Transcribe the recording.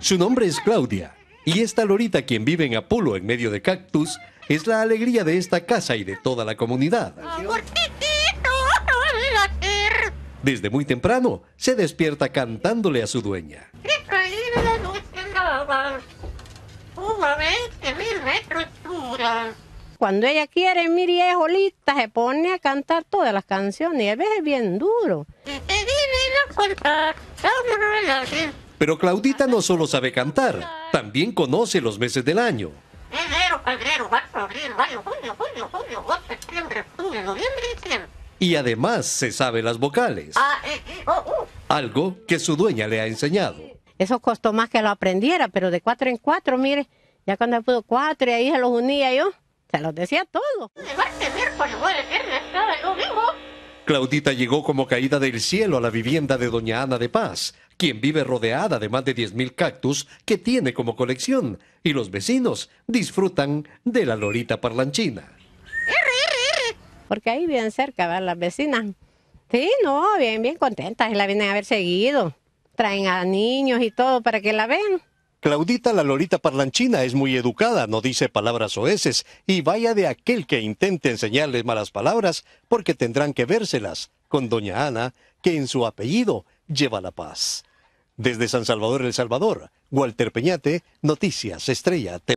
Su nombre es Claudia. Y esta lorita, quien vive en Apolo en medio de cactus, es la alegría de esta casa y de toda la comunidad. Ah, Desde muy temprano, se despierta cantándole a su dueña. Cuando ella quiere, mi es lista se pone a cantar todas las canciones y a veces es bien duro. Pero Claudita no solo sabe cantar, también conoce los meses del año. y además se sabe las vocales. Ah, eh, eh, oh, oh. Algo que su dueña le ha enseñado. Eso costó más que lo aprendiera, pero de cuatro en cuatro, mire, ya cuando pudo cuatro y ahí se los unía yo, se los decía todo. Claudita llegó como caída del cielo a la vivienda de doña Ana de Paz, quien vive rodeada de más de 10.000 cactus que tiene como colección, y los vecinos disfrutan de la lorita parlanchina. Porque ahí bien cerca van las vecinas. Sí, no, bien, bien contentas, la vienen a haber seguido. Traen a niños y todo para que la vean. Claudita la Lolita Parlanchina es muy educada, no dice palabras oeces, y vaya de aquel que intente enseñarles malas palabras, porque tendrán que vérselas con doña Ana, que en su apellido lleva la paz. Desde San Salvador, El Salvador, Walter Peñate, Noticias Estrella.